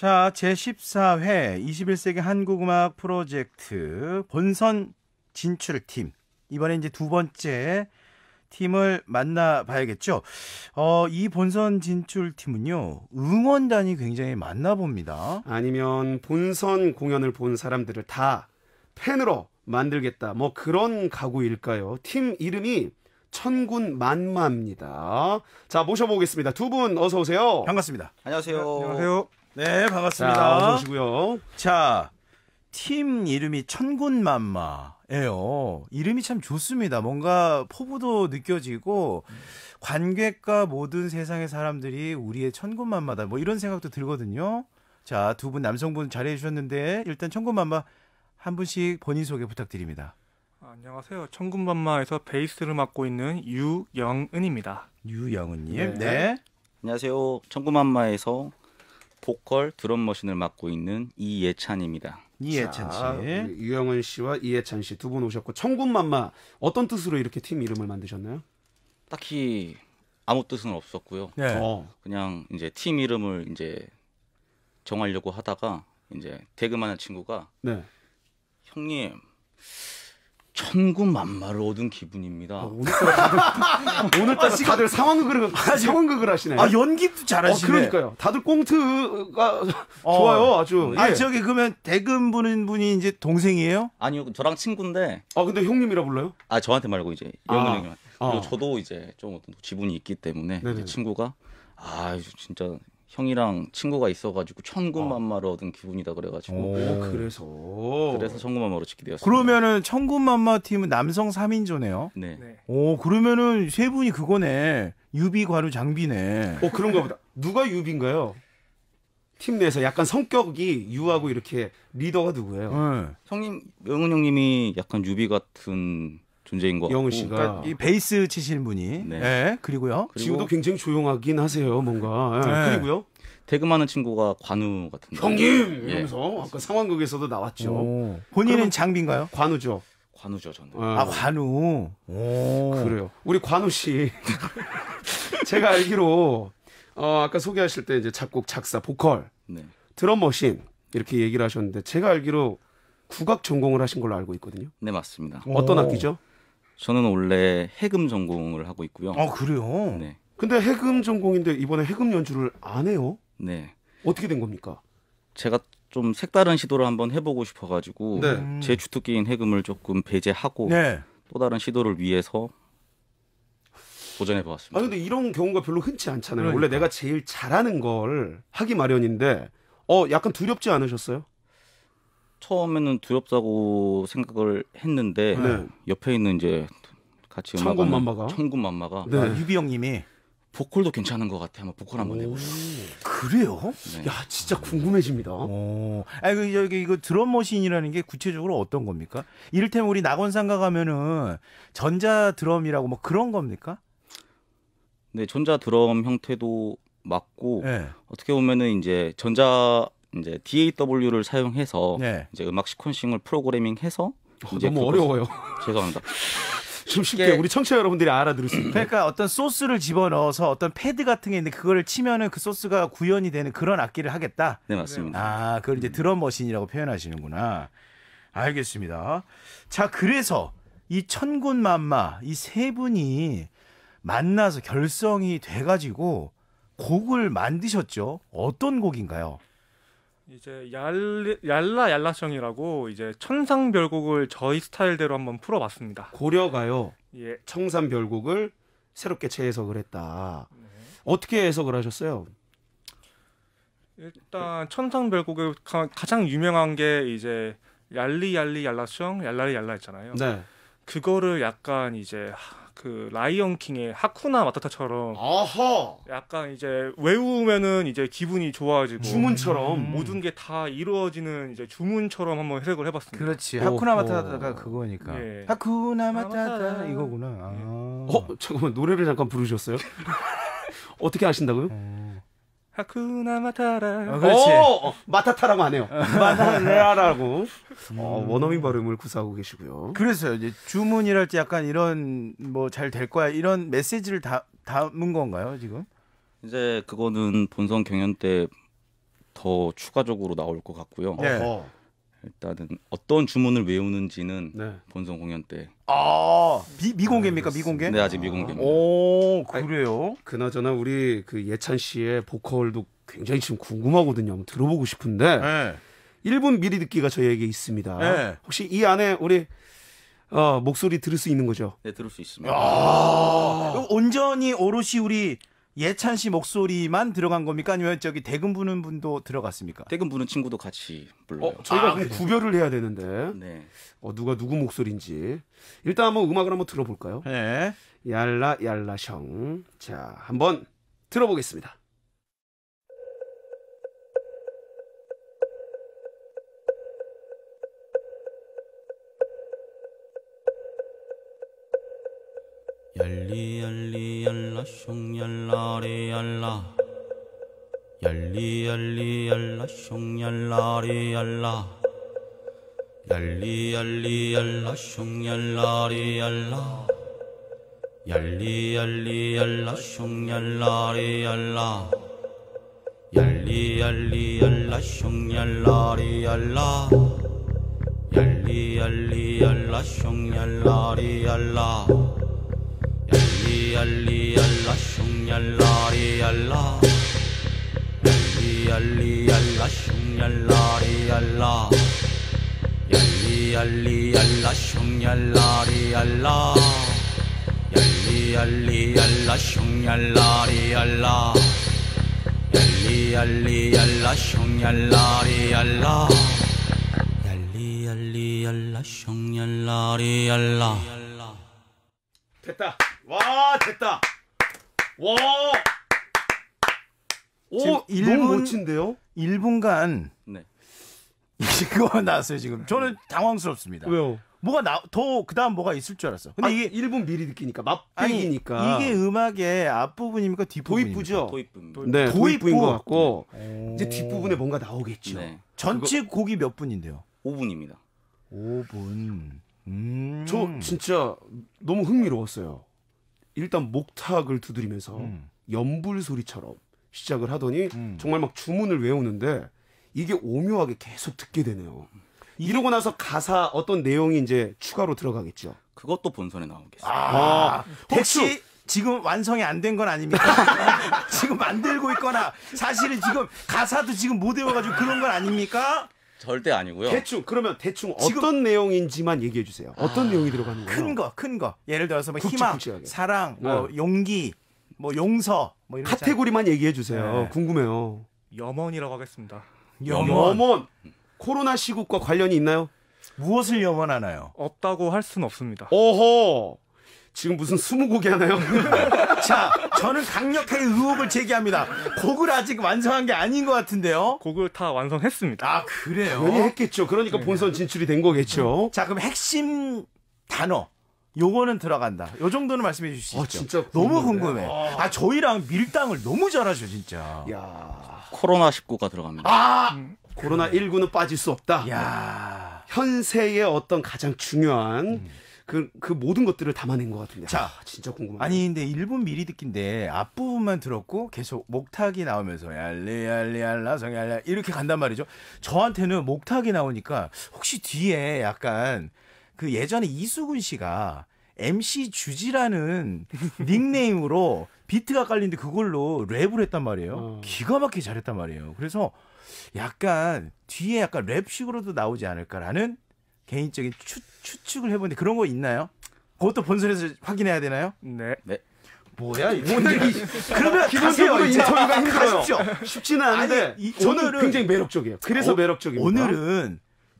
자, 제14회 21세기 한국음악 프로젝트 본선 진출팀. 이번에 이제 두 번째 팀을 만나봐야겠죠. 어, 이 본선 진출팀은요, 응원단이 굉장히 많나 봅니다. 아니면 본선 공연을 본 사람들을 다 팬으로 만들겠다. 뭐 그런 각오일까요? 팀 이름이 천군 만마입니다. 자, 모셔보겠습니다. 두 분 어서오세요. 반갑습니다. 안녕하세요. 안녕하세요. 네, 반갑습니다. 자, 어서 오시고요. 자, 팀 이름이 천군만마예요. 이름이 참 좋습니다. 뭔가 포부도 느껴지고 관객과 모든 세상의 사람들이 우리의 천군만마다 뭐 이런 생각도 들거든요. 자, 두 분 남성분 잘해 주셨는데 일단 천군만마 한 분씩 본인 소개 부탁드립니다. 아, 안녕하세요. 천군만마에서 베이스를 맡고 있는 유영은입니다. 유영은님. 네. 네. 안녕하세요. 천군만마에서 보컬 드럼 머신을 맡고 있는 이예찬입니다. 이예찬 씨, 자, 유영은 씨와 이예찬 씨 두 분 오셨고 청군만마 어떤 뜻으로 이렇게 팀 이름을 만드셨나요? 딱히 아무 뜻은 없었고요. 네. 어. 그냥 이제 팀 이름을 이제 정하려고 하다가 이제 대그만한 친구가 네. 형님 천구만마를 얻은 기분입니다. 아, 오늘따라 다들, 다들 상황극을 아, 상황극을 하시네. 아 연기도 잘하시네. 어, 그러니까요. 다들 꽁트가 어. 좋아요, 아주. 아 예. 저기 그러면 대금 부는 분이 이제 동생이에요? 아니요, 저랑 친구인데. 아 근데 형님이라 불러요? 아 저한테 말고 이제 영훈 아. 형님. 그리고 아. 저도 이제 좀 어떤 지분이 있기 때문에 친구가 아 진짜 형이랑 친구가 있어가지고 천군만마를 아. 얻은 기분이다 그래가지고 오, 그래서 그래서 천군만마로 찍게되었어니 그러면은 천군만마 팀은 남성 3인조네요. 네. 오 그러면은 세 분이 그거네 유비 과류 장비네. 어 그런가 보다. 누가 유비인가요? 팀 내에서 약간 성격이 유하고 이렇게 리더가 누구예요? 네. 형님 명은 형님이 약간 유비 같은 존재인 것 영우 씨가 그러니까 이 베이스 치시는 분이 네. 예, 그리고요. 그리고 지금도 굉장히 조용하긴 하세요, 뭔가. 예. 네. 그리고요. 대그마는 친구가 관우 같은데. 형님! 예. 이러면서 아까 상황극에서도 나왔죠. 오. 본인은 장빈가요 관우죠. 관우죠 저는. 예. 아 관우. 오. 그래요. 우리 관우 씨. 제가 알기로 어, 아까 소개하실 때 이제 작곡, 작사, 보컬, 네. 드럼 머신 이렇게 얘기를 하셨는데 제가 알기로 국악 전공을 하신 걸로 알고 있거든요. 네 맞습니다. 어떤 오. 악기죠? 저는 원래 해금 전공을 하고 있고요. 아 그래요? 네. 근데 해금 전공인데 이번에 해금 연주를 안 해요? 네. 어떻게 된 겁니까? 제가 좀 색다른 시도를 한번 해보고 싶어가지고 네. 제 주특기인 해금을 조금 배제하고 네. 또 다른 시도를 위해서 도전해 보았습니다. 아 근데 이런 경우가 별로 흔치 않잖아요. 그러니까. 원래 내가 제일 잘하는 걸 하기 마련인데 어 약간 두렵지 않으셨어요? 처음에는 두렵다고 생각을 했는데 네. 옆에 있는 이제 같이 천군만마가 천군만마가 네. 아, 유비 형님이 보컬도 괜찮은 것 같아. 한번 보컬 한번 해보자. 그래요? 네. 야 진짜 궁금해집니다. 오. 아 이거 그, 여기 이거 드럼 머신이라는 게 구체적으로 어떤 겁니까? 이를테면 우리 낙원상가 가면은 전자 드럼이라고 뭐 그런 겁니까? 네 전자 드럼 형태도 맞고 네. 어떻게 보면은 이제 전자 이제 DAW를 사용해서 네. 이제 음악 시퀀싱을 프로그래밍해서 어, 너무 어려워요. 죄송합니다. 좀 쉽게, 쉽게 우리 청취자 여러분들이 알아들을 수 있게. 그러니까 어떤 소스를 집어넣어서 어떤 패드 같은 게 있는데 그거 치면은 그 소스가 구현이 되는 그런 악기를 하겠다. 네, 맞습니다. 아, 그걸 이제 드럼 머신이라고 표현하시는구나. 알겠습니다. 자, 그래서 이 천군만마 이 세 분이 만나서 결성이 돼 가지고 곡을 만드셨죠. 어떤 곡인가요? 이제 얄, 라 얄라성이라고 이제 천상별곡을 저희 스타일대로 한번 풀어봤습니다. 고려가요. 예. 청산별곡을 새롭게 재해석을 했다. 네. 어떻게 해석을 하셨어요? 일단 천상별곡의 가장 유명한 게 이제 얄리 얄리 얄라성 얄라리 얄라 했잖아요. 네. 그거를 약간 이제 그 라이언 킹의 하쿠나 마타타처럼 아하. 약간 이제 외우면은 이제 기분이 좋아지고 주문처럼 음. 모든 게 다 이루어지는 이제 주문처럼 한번 해석을 해봤습니다. 그렇지. 하쿠나 마타타가 그거니까. 예. 하쿠나 마타타 이거구나. 예. 아. 어 잠깐만 노래를 잠깐 부르셨어요? 어떻게 아신다고요? 어. 하쿠나 마타라. 어, 그렇지. 오, 어, 어, 마타타라고 안 해요. 마타라라고. 어, 어 음. 원어민 발음을 구사하고 계시고요. 그래서 이제 주문이랄지 약간 이런 뭐 잘 될 거야 이런 메시지를 다, 담은 건가요 지금? 이제 그거는 본선 경연 때 더 추가적으로 나올 것 같고요. 네. 어. 일단은 어떤 주문을 외우는지는 네. 본선 공연 때. 아 미, 미공개입니까 네, 미공개? 네 아직 미공개입니다. 오 그래요? 아니, 그나저나 우리 그 예찬 씨의 보컬도 굉장히 지금 궁금하거든요. 한번 들어보고 싶은데 네. 1분 미리 듣기가 저희에게 있습니다. 네. 혹시 이 안에 우리 어, 목소리 들을 수 있는 거죠? 네 들을 수 있습니다. 아~ 온전히 오롯이 우리 예찬 씨 목소리만 들어간 겁니까? 아니면 저기 대금 부는 분도 들어갔습니까? 대금 부는 친구도 같이 불러요. 어, 저희가 아, 그럼 구별을 해야 되는데. 네. 어, 누가 누구 목소리인지. 일단 한번 음악을 한번 들어볼까요? 네. 얄라 얄라 형. 자, 한번 들어보겠습니다. 열리 열리 열라숑 얄라리 열라열리열리열라숑 얄라리 열라열리열리열라숑 얄라리 열라열리열리열라숑 얄라리 열라열리열리열라숑 얄라리 열라열리열리열라숑 얄라리 열라열리열리 슝얄라리 얄라 얄리 얄리 얄라 슝얄라리 얄라 얄리 얄리 얄라 슝얄라리 얄라 얄리 얄리 얄라 슝얄라리 얄라 얄리 얄리 얄라 슝얄라리 얄라 얄리 얄리 얄라 슝얄라리 얄라 됐다 와 됐다 와. 오, 1분, 너무 멋진데요? 1분간 네. 이거 나왔어요 지금. 저는 당황스럽습니다. 왜요? 뭐가 나 더 그다음 뭐가 있을 줄 알았어. 근데 아, 이게 1분 미리 듣기니까 맛보기니까 이게 음악의 앞부분입니까 뒷부분입니까? 도입부죠. 도입부. 도입부. 네, 도입부. 네, 인것 같고 오. 네. 이제 뒷부분에 뭔가 나오겠죠. 네. 전체 그거... 곡이 몇 분인데요? 5분입니다. 5분. 음. 저 진짜 너무 흥미로웠어요. 일단 목탁을 두드리면서 음. 연불 소리처럼 시작을 하더니 음. 정말 막 주문을 외우는데 이게 오묘하게 계속 듣게 되네요. 이러고 나서 가사 어떤 내용이 이제 추가로 들어가겠죠. 그것도 본선에 나오겠어요. 아, 아 혹시 지금 완성이 안 된 건 아닙니까? 지금 만들고 있거나 사실은 지금 가사도 지금 못 외워가지고 그런 건 아닙니까? 절대 아니고요. 대충 그러면 대충 어떤 내용인지만 얘기해 주세요. 어떤 아, 내용이 들어가는 거예요? 큰 거, 큰 거. 예를 들어서 뭐 희망, 굵직하게 사랑, 뭐 네. 용기, 뭐 용서, 뭐 이런 카테고리만 얘기해 주세요. 네. 궁금해요. 염원이라고 하겠습니다. 염원. 염원 코로나 시국과 관련이 있나요? 무엇을 염원하나요? 없다고 할 수는 없습니다. 오호 지금 무슨 스무곡이 하나요? 자, 저는 강력하게 의혹을 제기합니다. 곡을 아직 완성한 게 아닌 것 같은데요. 곡을 다 완성했습니다. 아, 그래요? 당연 했겠죠. 그러니까 네. 본선 진출이 된 거겠죠. 음. 자, 그럼 핵심 단어. 요거는 들어간다. 요 정도는 말씀해 주시죠. 아, 진짜 너무 궁금해. 아. 아, 저희랑 밀당을 너무 잘하죠, 진짜. 야. 코로나 19가 들어갑니다. 아! 음. 코로나 19는 빠질 수 없다. 야. 현세의 어떤 가장 중요한 음. 그, 그 모든 것들을 담아낸 것 같은데. 자, 아, 진짜 궁금해. 아니, 근데 일본 미리 듣기데 앞부분만 들었고 계속 목탁이 나오면서 얄레, 얄레, 얄라, 성, 얄라 이렇게 간단 말이죠. 저한테는 목탁이 나오니까 혹시 뒤에 약간 그 예전에 이수근 씨가 MC 주지라는 닉네임으로 비트가 깔린데 그걸로 랩을 했단 말이에요. 어. 기가 막히게 잘했단 말이에요. 그래서 약간 뒤에 약간 랩식으로도 나오지 않을까라는 개인적인 추, 추측을 해보는데 그런 거 있나요? 그것도 본선에서 확인해야 되나요? 네. 네. 뭐야 이 그러면 기본적으로 인터뷰가 힘들어요. 쉽지는 않은데 아니, 이, 오늘은 굉장히 매력적이에요. 그래서 어, 매력적입니다. 오늘은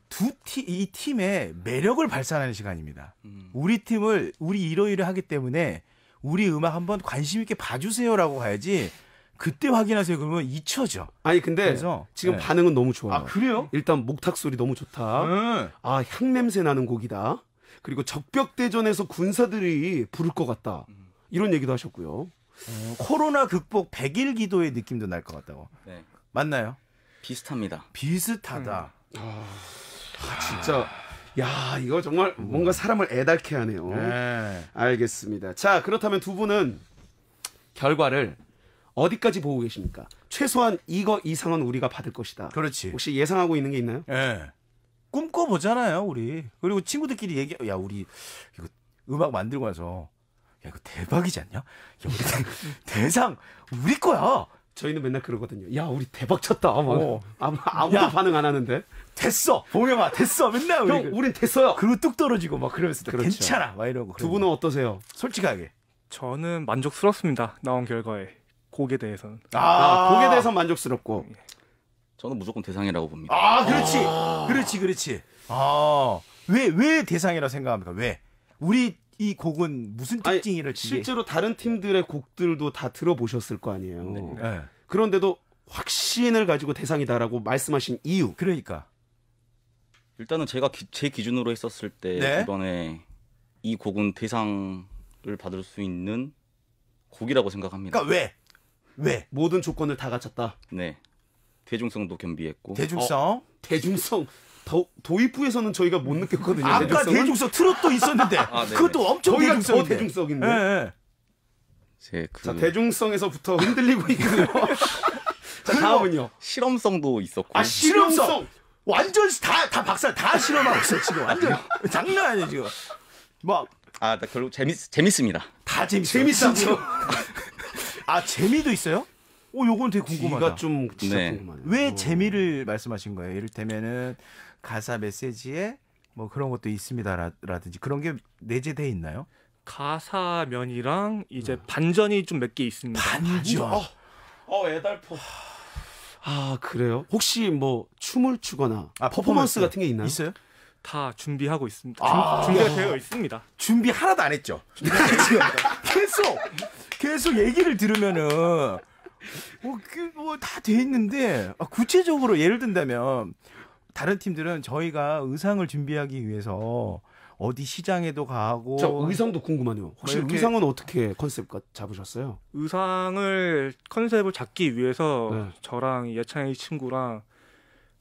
두 팀 이 팀의 매력을 발산하는 시간입니다. 음. 우리 팀을 우리 이러이러 하기 때문에 우리 음악 한번 관심 있게 봐주세요라고 가야지. 그때 확인하세요. 그러면 잊혀져. 아니 근데 그래서, 지금 네. 반응은 너무 좋아요. 아 그래요? 일단 목탁 소리 너무 좋다. 네. 아향 냄새 나는 곡이다. 그리고 적벽대전에서 군사들이 부를 것 같다. 이런 얘기도 하셨고요. 어, 코로나 극복 100일 기도의 느낌도 날 것 같다고. 네. 맞나요? 비슷합니다. 비슷하다. 음. 아, 아, 진짜. 야, 이거 정말 뭔가 사람을 애달케 하네요. 네. 알겠습니다. 자, 그렇다면 두 분은 결과를 어디까지 보고 계십니까? 최소한 이거 이상은 우리가 받을 것이다. 그렇지. 혹시 예상하고 있는 게 있나요? 예. 꿈꿔 보잖아요, 우리. 그리고 친구들끼리 얘기 야, 우리 이거 음악 만들고 와서 야, 이거 대박이지 않냐? 야, 우리 대상 우리 거야. 저희는 맨날 그러거든요. 야, 우리 대박 쳤다. 어. 아무, 아무도 야. 반응 안 하는데. 됐어. 봉영아, 됐어. 맨날 우리, 그 우린 됐어요. 그리고 뚝 떨어지고 막 그러면서 그렇죠. 괜찮아. 막 이러고. 두 분은 어떠세요? 솔직하게. 저는 만족스럽습니다. 나온 결과에. 곡에 대해서는. 아, 아, 곡에 대해서 만족스럽고. 예. 저는 무조건 대상이라고 봅니다. 아, 그렇지. 아 그렇지, 그렇지. 아. 왜, 왜 대상이라 생각합니까? 왜? 우리 이 곡은 무슨 특징이를 아 실제로 다른 팀들의 곡들도 다 들어보셨을 거 아니에요. 네. 네. 그런데도 확신을 가지고 대상이다라고 말씀하신 이유. 그러니까. 일단은 제가 기, 제 기준으로 했었을 때 네? 이번에 이 곡은 대상을 받을 수 있는 곡이라고 생각합니다. 그러니까 왜? 왜? 모든 조건을 다 갖췄다. 네. 대중성도 겸비했고. 대중성? 어, 대중성. 더, 도입부에서는 저희가 못 느꼈거든요. 아까 대중성은? 대중성 트롯도 있었는데 아, 그것도 엄청 저희가 더 대중성인데. 네, 그... 자, 대중성에서부터 흔들리고 있고요. 자, 다음은요. 실험성도 있었고. 아, 실험성. 완전 다, 다 박사 다 실험하고 있어 지금 완전 장난 아니에요 지금 막아 나 결국 재밌 재밌습니다 다 재밌 재밌죠 아 재미도 있어요? 오, 요건 되게 궁금하다. 좀 네. 궁금하네요. 왜 어. 재미를 말씀하신 거예요? 이를테면은 가사 메시지에 뭐 그런 것도 있습니다라든지 그런 게 내재돼 있나요? 가사면이랑 이제 음. 반전이 좀 몇 개 있습니다. 반전. 어, 어 애달포. 아 그래요? 혹시 뭐 춤을 추거나 아, 퍼포먼스, 같은 게 있나요? 있어요? 다 준비하고 있습니다. 아~ 준비가 되어 있습니다. 준비 하나도 안 했죠. 계속 계속 얘기를 들으면은 뭐다돼 그, 뭐, 그뭐 있는데 아, 구체적으로 예를 든다면 다른 팀들은 저희가 의상을 준비하기 위해서 어디 시장에도 가고 저 의상도 궁금하네요. 혹시 뭐 의상은 어떻게 컨셉 잡으셨어요? 의상을 컨셉을 잡기 위해서 네. 저랑 예찬이 친구랑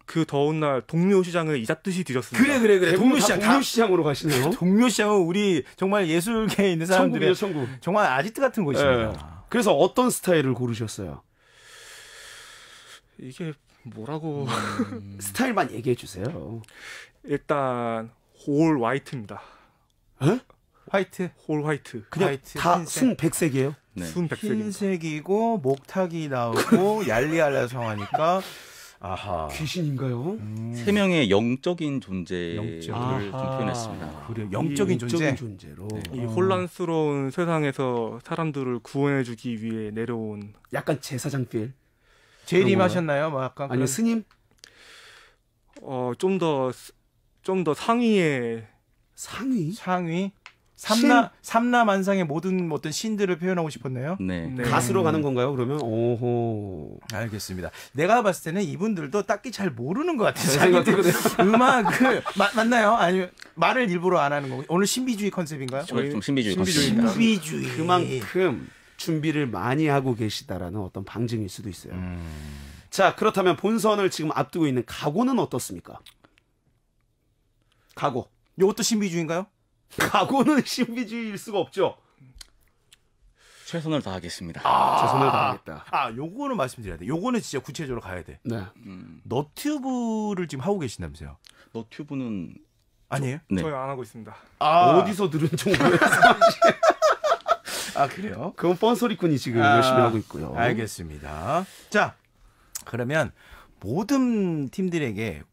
그 더운 날 동묘시장을 이잣듯이 뒤졌습니다. 그래 그래 그래. 동묘시장 동묘시장으로 가시네요. 동묘시장은 우리 정말 예술계에 있는 사람들의 천국이에요, 천국. 정말 아지트 같은 곳입니다. 네. 그래서 어떤 스타일을 고르셨어요? 이게 뭐라고 음... 스타일만 얘기해 주세요. 일단 홀 화이트입니다. 에? 화이트? 홀 화이트. 그냥 다순 백색이에요? 네. 순 백색입니다. 흰색이고 목탁이 나오고 얄리알라 성하니까 아하. 귀신인가요? 음. 세 명의 영적인 존재를 좀 표현했습니다. 그래 영적인 존재. 로이 네. 어. 혼란스러운 세상에서 사람들을 구원해주기 위해 내려온 약간 제사장 필. 제림 하셨나요? 뭐 약간 아니 그런- 스님 어, 좀더 좀 더 상위의 상위 상위 삼나 삼나만상의 모든 어떤 신들을 표현하고 싶었네요. 네. 네. 가수로 가는 건가요? 그러면 오호. 알겠습니다. 내가 봤을 때는 이분들도 딱히 잘 모르는 것 같아요. 네, 음악을 그, 마, 맞나요? 아니면 말을 일부러 안 하는 거고 오늘 신비주의 컨셉인가요? 저희 좀 신비주의 신비주의입니다. 신비주의. 그만큼 준비를 많이 하고 계시다라는 어떤 방증일 수도 있어요. 음. 자 그렇다면 본선을 지금 앞두고 있는 각오는 어떻습니까? 각오. 이것도 신비주의인가요? 각오는 신비주의일 수가 없죠. 최선을 다하겠습니다. 아~ 최선을 다하겠다. 아, 요거는 말씀드려야 돼. 요거는 진짜 구체적으로 가야 돼. 네. 음. 너튜브를 지금 하고 계신다면서요? 너튜브는 아니에요? 네. 저희 안 하고 있습니다. 아, 어디서 들은 정보예요? 아, 그래요? 그건 뻔소리꾼이 지금 아, 열심히 하고 있고요. 알겠습니다. 자, 그러면 모든 팀들에게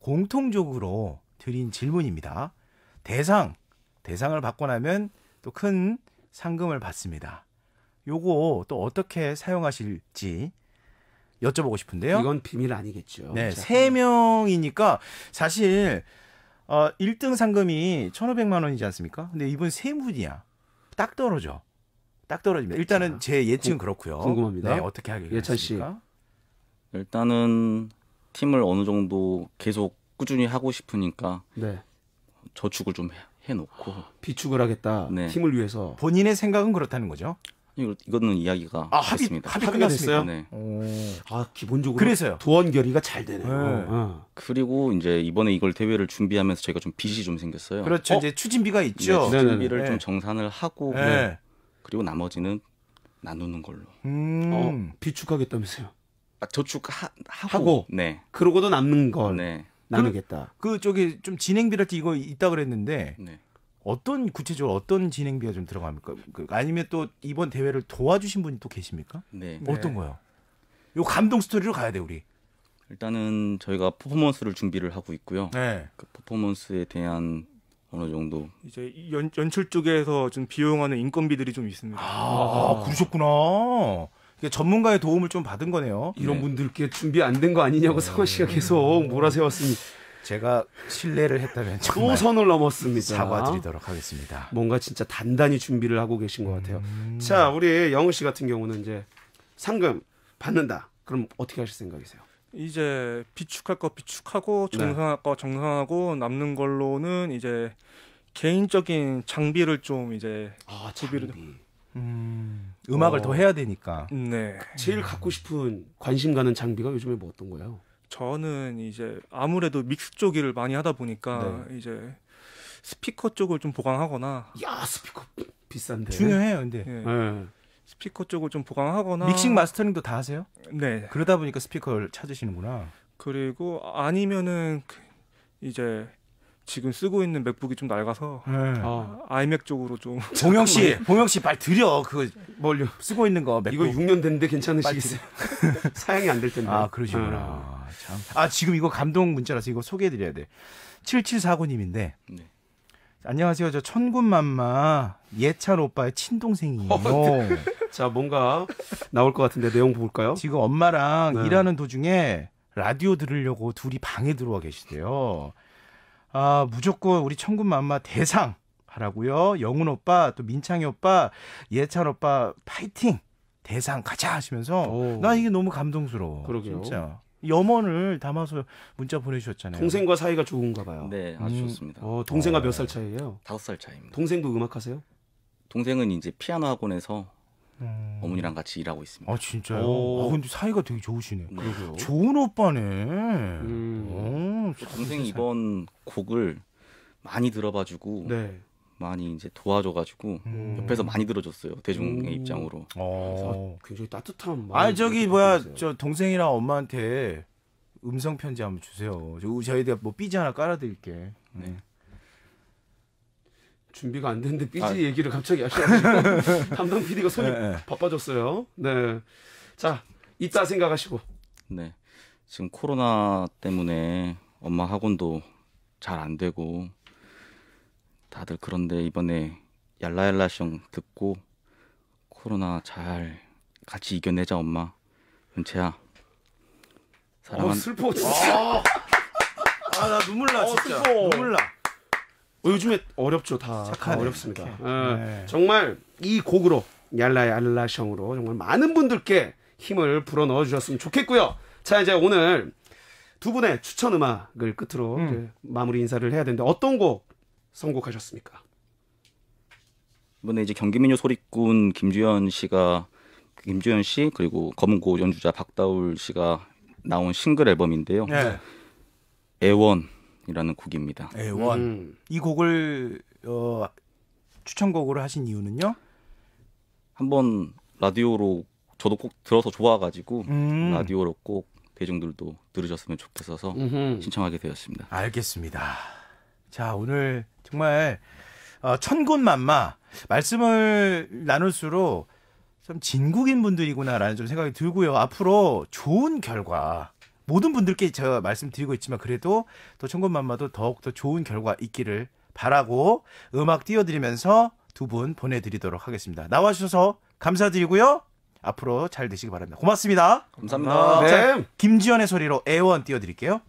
공통적으로 드린 질문입니다. 대상 대상을 받고 나면 또 큰 상금을 받습니다. 요거 또 어떻게 사용하실지 여쭤보고 싶은데요. 이건 비밀 아니겠죠. 네, 세 명이니까 사실 어 1등 상금이 1,500만 원이지 않습니까? 근데 이분 세 분이야. 딱 떨어져. 딱 떨어집니다. 일단은 제 예측은 그렇고요. 궁금합니다. 네, 어떻게 하겠습니까? 일단은 팀을 어느 정도 계속 꾸준히 하고 싶으니까 네. 저축을 좀 해요. 해놓고 비축을 하겠다. 네. 팀을 위해서 본인의 생각은 그렇다는 거죠. 이거는 이야기가 아, 합의, 습니다 합의 끝났어요. 네. 아 기본적으로 그래서요. 도원 결의가 잘 되네요. 네. 어. 그리고 이제 이번에 이걸 대회를 준비하면서 저희가 좀 빚이 좀 생겼어요. 그렇죠. 어? 이제 추진비가 있죠. 네, 추진비를 네. 좀 정산을 하고 네. 그리고 나머지는 나누는 걸로. 음. 어, 비축하겠다면서요? 아, 저축 하, 하고, 하고, 네. 그러고도 남는 걸. 네. 나누겠다. 그, 쪽에좀 진행비랄 지 이거 있다 그랬는데 네. 어떤 구체적으로 어떤 진행비가 좀 들어갑니까? 그, 아니면 또 이번 대회를 도와주신 분이 또 계십니까? 네. 어떤 네. 거요? 요 감동 스토리로 가야 돼 우리. 일단은 저희가 퍼포먼스를 준비를 하고 있고요. 네. 그 퍼포먼스에 대한 어느 정도 이제 연, 연출 쪽에서 좀 비용하는 인건비들이 좀 있습니다. 아, 아. 그러셨구나. 전문가의 도움을 좀 받은 거네요. 이런 네. 분들께 준비 안 된 거 아니냐고 네. 성원 씨가 계속 몰아세웠으니 제가 신뢰를 했다면 또 선을 넘었습니다. 사과드리도록 하겠습니다. 뭔가 진짜 단단히 준비를 하고 계신 것 같아요. 음... 자, 우리 영우 씨 같은 경우는 이제 상금 받는다. 그럼 어떻게 하실 생각이세요? 이제 비축할 거 비축하고 정상할 거 정상하고 남는 걸로는 이제 개인적인 장비를 좀 이제 아, 장비. 를 음... 음악을 어. 더 해야 되니까. 네. 제일 갖고 싶은 관심 가는 장비가 요즘에 뭐 어떤 거예요? 저는 이제 아무래도 믹스 쪽을 많이 하다 보니까 네. 이제 스피커 쪽을 좀 보강하거나 야 스피커 비싼데 중요해요 근데 네. 네. 스피커 쪽을 좀 보강하거나 믹싱 마스터링도 다 하세요? 네 그러다 보니까 스피커를 찾으시는구나 그리고 아니면은 그 이제 지금 쓰고 있는 맥북이 좀 낡아서 네. 어. 아이맥 쪽으로 좀 봉영 씨, 봉영 씨말 드려 그 뭘 쓰고 있는 거 맥북. 이거 6년 됐는데 괜찮으시겠어요? 사양이 안 될 텐데. 아 그러시구나. 아, 참. 아 지금 이거 감동 문자라서 이거 소개해드려야 돼. 7749님인데 네. 안녕하세요. 저천군맘마 예찬 오빠의 친동생이에요. 어, 네. 자 뭔가 나올 것 같은데 내용 볼까요? 지금 엄마랑 네. 일하는 도중에 라디오 들으려고 둘이 방에 들어와 계시대요. 아, 무조건 우리 천군만마 대상 하라고요. 영훈 오빠, 또 민창이 오빠, 예찬 오빠 파이팅 대상 가자 하시면서 오. 나 이게 너무 감동스러워. 그러게요. 진짜. 염원을 담아서 문자 보내주셨잖아요. 동생과 사이가 좋은가 봐요. 네, 아주 음. 좋습니다. 어, 동생과 네. 몇살 차이예요? 다섯 살 차이입니다. 동생도 음악하세요? 동생은 이제 피아노 학원에서 음. 어머니랑 같이 일하고 있습니다. 아 진짜요? 오. 아 근데 사이가 되게 좋으시네. 네. 요 좋은 오빠네. 음. 오, 동생이 이번 곡을 많이 들어봐주고 네. 많이 이제 도와줘가지고 음. 옆에서 많이 들어줬어요 대중의 음. 입장으로. 어. 굉장히 따뜻한. 아 저기 뭐야 저 동생이랑 엄마한테 음성 편지 한번 주세요. 저, 저희가 뭐 삐지 하나 깔아드릴게. 네. 네. 준비가 안 됐는데 삐지 아. 얘기를 갑자기 하셔가지고 담당 PD가 손이 네, 네. 바빠졌어요. 네. 자, 있다 생각하시고. 네. 지금 코로나 때문에 엄마 학원도 잘 안 되고 다들 그런데 이번에 얄라얄라 시험 듣고 코로나 잘 같이 이겨내자 엄마. 은채야. 사랑한 어, 슬퍼 진짜. 아, 나 눈물 나 진짜. 어, 눈물 나. 어, 요즘에 어렵죠 다, 다 어렵습니다. 어, 네. 정말 이 곡으로 얄라 알라셩으로 정말 많은 분들께 힘을 불어넣어 주셨으면 좋겠고요. 자 이제 오늘 두 분의 추천 음악을 끝으로 음. 마무리 인사를 해야 되는데 어떤 곡 선곡하셨습니까? 이번에 이제 경기민요 소리꾼 김주현 씨가 김주현 씨 그리고 검은고 연주자 박다울 씨가 나온 싱글 앨범인데요. 네. 애원 원이라는 곡입니다. 애원. 예, 음. 이 곡을 어, 추천곡으로 하신 이유는요? 한번 라디오로 저도 꼭 들어서 좋아가지고 음. 라디오로 꼭 대중들도 들으셨으면 좋겠어서 음흠. 신청하게 되었습니다. 알겠습니다. 자 오늘 정말 어, 천군만마 말씀을 나눌수록 참 진국인 분들이구나라는 좀 생각이 들고요. 앞으로 좋은 결과 모든 분들께 저 말씀드리고 있지만 그래도 또 천군만마도 더욱더 좋은 결과 있기를 바라고 음악 띄워드리면서 두 분 보내드리도록 하겠습니다. 나와주셔서 감사드리고요. 앞으로 잘 되시기 바랍니다. 고맙습니다. 감사합니다. 네. 김지연의 소리로 애원 띄워드릴게요.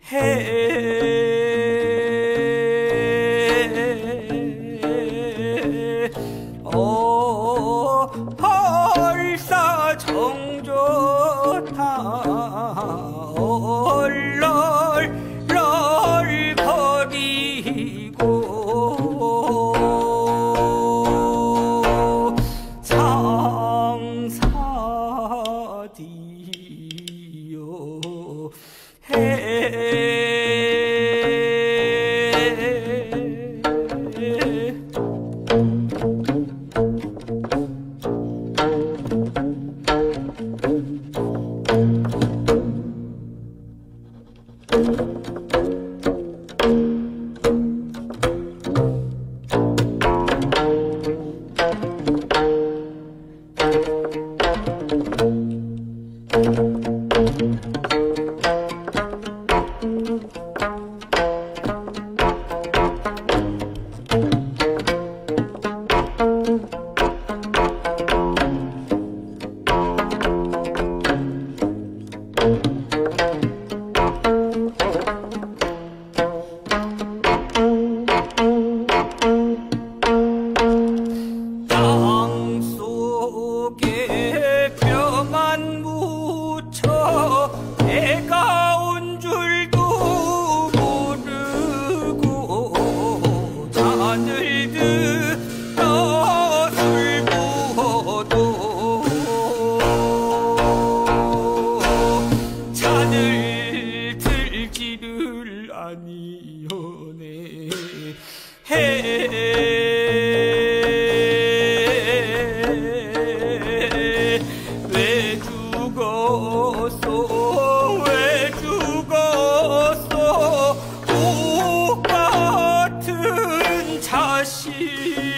hey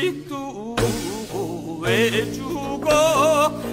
이 두고 왜 죽어